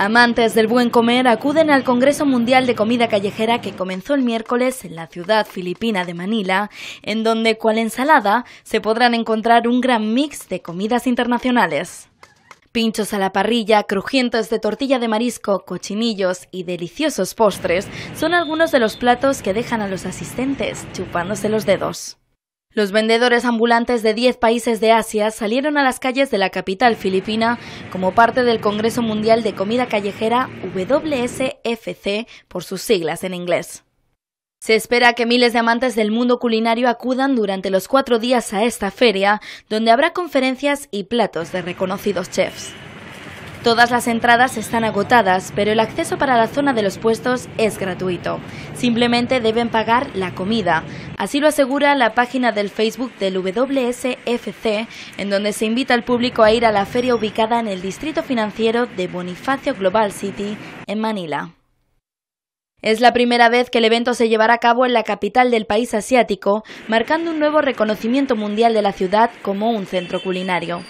Amantes del buen comer acuden al Congreso Mundial de Comida Callejera que comenzó el miércoles en la ciudad filipina de Manila, en donde, cual ensalada, se podrán encontrar un gran mix de comidas internacionales. Pinchos a la parrilla, crujientes de tortilla de marisco, cochinillos y deliciosos postres son algunos de los platos que dejan a los asistentes chupándose los dedos. Los vendedores ambulantes de 10 países de Asia salieron a las calles de la capital filipina como parte del Congreso Mundial de Comida Callejera WSFC por sus siglas en inglés. Se espera que miles de amantes del mundo culinario acudan durante los cuatro días a esta feria, donde habrá conferencias y platos de reconocidos chefs. Todas las entradas están agotadas, pero el acceso para la zona de los puestos es gratuito. Simplemente deben pagar la comida. Así lo asegura la página del Facebook del WSFC, en donde se invita al público a ir a la feria ubicada en el distrito financiero de Bonifacio Global City, en Manila. Es la primera vez que el evento se llevará a cabo en la capital del país asiático, marcando un nuevo reconocimiento mundial de la ciudad como un centro culinario.